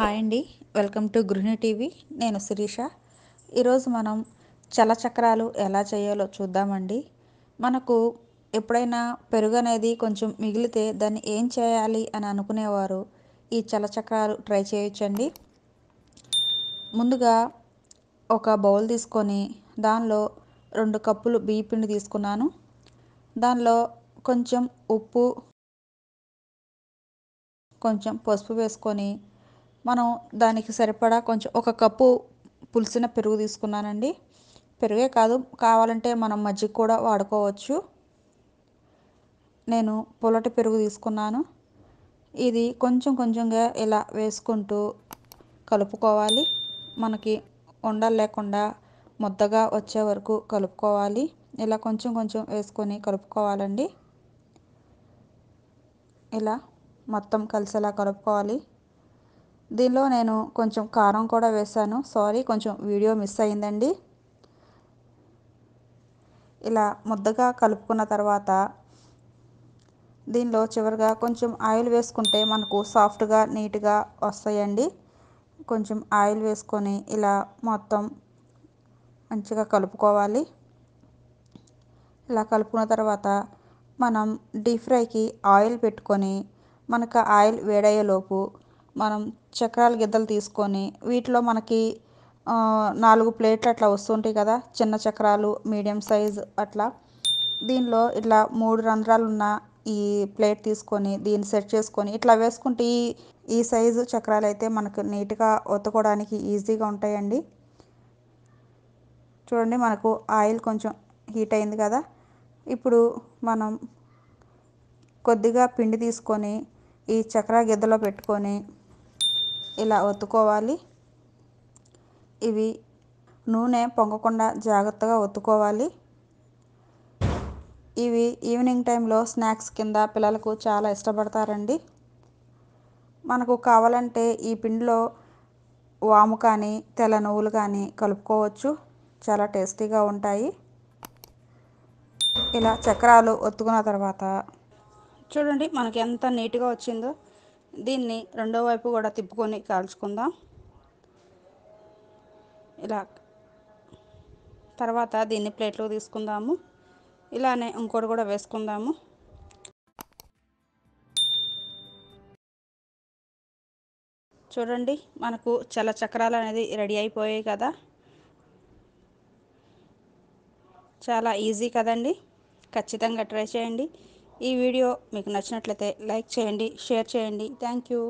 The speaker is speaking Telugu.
హాయ్ అండి వెల్కమ్ టు గృహిణి టీవీ నేను శిరీష ఈరోజు మనం చలచక్రాలు ఎలా చేయాలో చూద్దామండి మనకు ఎప్పుడైనా పెరుగు అనేది కొంచెం మిగిలితే దాన్ని ఏం చేయాలి అని అనుకునేవారు ఈ చలచక్రాలు ట్రై చేయొచ్చండి ముందుగా ఒక బౌల్ తీసుకొని దానిలో రెండు కప్పులు బియ్య పిండి తీసుకున్నాను దానిలో కొంచెం ఉప్పు కొంచెం పసుపు వేసుకొని మనం దానికి సరిపడా కొంచెం ఒక కప్పు పులిసిన పెరుగు తీసుకున్నానండి పెరుగే కాదు కావాలంటే మనం మజ్జిగ కూడా వాడుకోవచ్చు నేను పొలటి పెరుగు తీసుకున్నాను ఇది కొంచెం కొంచెంగా ఇలా వేసుకుంటూ కలుపుకోవాలి మనకి ఉండలు లేకుండా ముద్దగా వచ్చే వరకు కలుపుకోవాలి ఇలా కొంచెం కొంచెం వేసుకొని కలుపుకోవాలండి ఇలా మొత్తం కలిసేలా కలుపుకోవాలి దీనిలో నేను కొంచెం కారం కూడా వేశాను సారీ కొంచెం వీడియో మిస్ అయిందండి ఇలా ముద్దగా కలుపుకున్న తర్వాత దీనిలో చివరిగా కొంచెం ఆయిల్ వేసుకుంటే మనకు సాఫ్ట్గా నీట్గా వస్తాయండి కొంచెం ఆయిల్ వేసుకొని ఇలా మొత్తం మంచిగా కలుపుకోవాలి ఇలా కలుపుకున్న తర్వాత మనం డీప్ ఫ్రైకి ఆయిల్ పెట్టుకొని మనకు ఆయిల్ వేడయ్యేలోపు మనం చక్రాల గిద్దలు తీసుకొని వీటిలో మనకి నాలుగు ప్లేట్లు అట్లా వస్తుంటాయి కదా చిన్న చక్రాలు మీడియం సైజ్ అట్లా దీనిలో ఇట్లా మూడు రంధ్రాలు ఉన్న ఈ ప్లేట్ తీసుకొని దీన్ని సెట్ చేసుకొని ఇట్లా వేసుకుంటే ఈ ఈ సైజు చక్రాలు అయితే మనకు నీట్గా ఒత్తుకోవడానికి ఈజీగా ఉంటాయండి చూడండి మనకు ఆయిల్ కొంచెం హీట్ అయింది కదా ఇప్పుడు మనం కొద్దిగా పిండి తీసుకొని ఈ చక్రా గిద్దలో పెట్టుకొని ఇలా ఒత్తుకోవాలి ఇవి నూనె పొంగకుండా జాగ్రత్తగా ఒత్తుకోవాలి ఇవి ఈవినింగ్ టైంలో స్నాక్స్ కింద పిల్లలకు చాలా ఇష్టపడతారండి మనకు కావాలంటే ఈ పిండిలో వాము కానీ తెల్ల నువ్వులు కానీ కలుపుకోవచ్చు చాలా టేస్టీగా ఉంటాయి ఇలా చక్రాలు ఒత్తుకున్న తర్వాత చూడండి మనకి ఎంత నీట్గా వచ్చిందో దీన్ని రెండో వైపు కూడా తిప్పుకొని కాల్చుకుందాం ఇలా తర్వాత దీన్ని ప్లేట్లో తీసుకుందాము ఇలానే ఇంకోటి కూడా వేసుకుందాము చూడండి మనకు చాలా చక్రాలు అనేది రెడీ అయిపోయాయి కదా చాలా ఈజీ కదండి ఖచ్చితంగా ట్రై చేయండి ఈ వీడియో మీకు నచ్చినట్లయితే లైక్ చేయండి షేర్ చేయండి థ్యాంక్ యూ